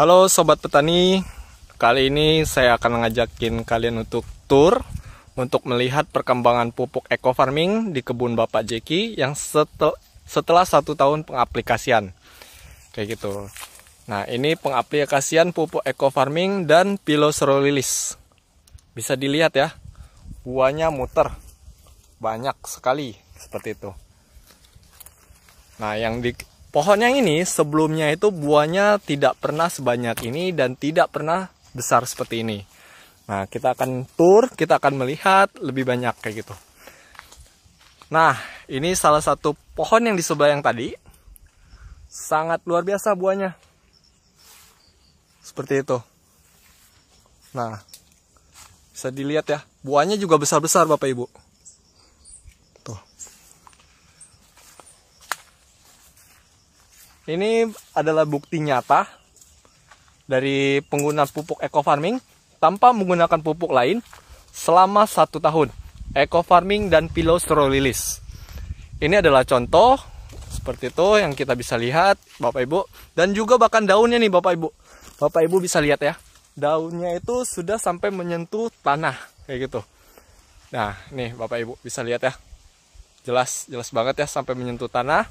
Halo Sobat Petani, kali ini saya akan ngajakin kalian untuk tour untuk melihat perkembangan pupuk eco farming di kebun Bapak Jeki yang setel, setelah satu tahun pengaplikasian. Kayak gitu. Nah ini pengaplikasian pupuk eco farming dan piloserolilis. Bisa dilihat ya, buahnya muter. Banyak sekali seperti itu. Nah yang di Pohon yang ini sebelumnya itu buahnya tidak pernah sebanyak ini dan tidak pernah besar seperti ini. Nah, kita akan tour, kita akan melihat lebih banyak kayak gitu. Nah, ini salah satu pohon yang di sebelah yang tadi. Sangat luar biasa buahnya. Seperti itu. Nah, bisa dilihat ya, buahnya juga besar-besar Bapak Ibu. Ini adalah bukti nyata dari penggunaan pupuk eco farming tanpa menggunakan pupuk lain selama satu tahun. Eco farming dan pilos Strolilis. Ini adalah contoh seperti itu yang kita bisa lihat Bapak Ibu dan juga bahkan daunnya nih Bapak Ibu. Bapak Ibu bisa lihat ya. Daunnya itu sudah sampai menyentuh tanah kayak gitu. Nah, nih Bapak Ibu bisa lihat ya. Jelas jelas banget ya sampai menyentuh tanah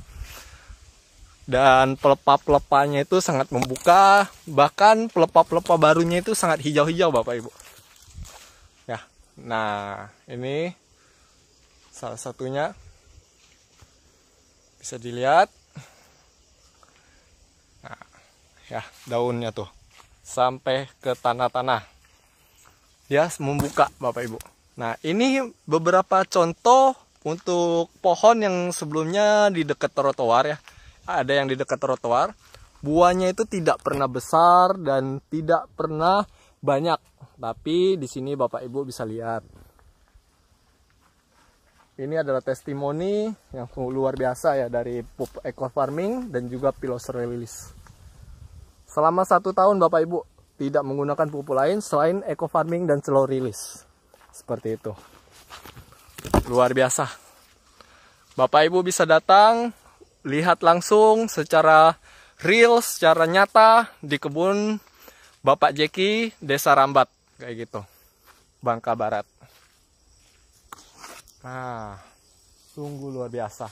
dan pelepah-pelepahnya itu sangat membuka bahkan pelepah-pelepah barunya itu sangat hijau-hijau Bapak Ibu ya nah ini salah satunya bisa dilihat nah, ya daunnya tuh sampai ke tanah-tanah ya membuka Bapak Ibu nah ini beberapa contoh untuk pohon yang sebelumnya di dekat trotoar ya ada yang di dekat trotoar buahnya itu tidak pernah besar dan tidak pernah banyak tapi di sini bapak ibu bisa lihat ini adalah testimoni yang luar biasa ya dari pup eco farming dan juga piloserellis. Selama satu tahun Bapak Ibu tidak menggunakan pupuk lain selain eco farming dan slow release. Seperti itu. Luar biasa. Bapak Ibu bisa datang lihat langsung secara real, secara nyata di kebun Bapak Jeki Desa Rambat kayak gitu. Bangka Barat. Nah, sungguh luar biasa.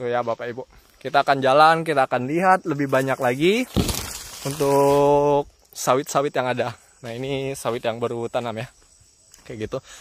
Tuh ya Bapak Ibu. Kita akan jalan, kita akan lihat lebih banyak lagi untuk sawit-sawit yang ada. Nah, ini sawit yang baru tanam ya. Kayak gitu.